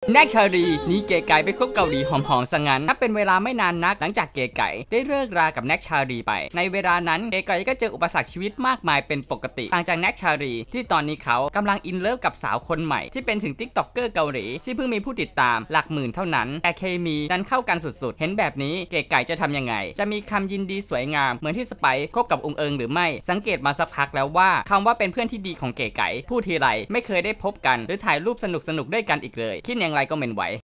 แนกชารีนี่เก๋ไก่ไปคบเกาหลีหอมๆสังงันนับเป็นเวลาไม่นานนักหลังจากเก๋ไก่ได้เลิกรากับแนกชารีไป ในเวลานั้นเก๋ไก่ก็เจออุปสรรคชีวิตมากมายเป็นปกติ ต่างจากแนกชารี ที่ตอนนี้เขากำลังอินเลิฟกับสาวคนใหม่ที่เป็นถึงติ๊กต็อกเกอร์เกาหลีที่เพิ่งมีผู้ติดตามหลักหมื่นเท่านั้น แต่เคมีนั้นเข้ากันสุดๆ เห็นแบบนี้เก๋ไก่จะทํำยังไง จะมีคำยินดีสวยงามเหมือนที่สไปคบกับองค์เอิงหรือไม่ สังเกตมาสักพักแล้วว่า คำว่าเป็นเพื่อนที่ดีของเก๋ไก่พูดทีไรไม่เคยได้พบกันหรือถ่ายรูปสนุกๆด้วยกันอีกเลยคิดยาง ngang like comment vậy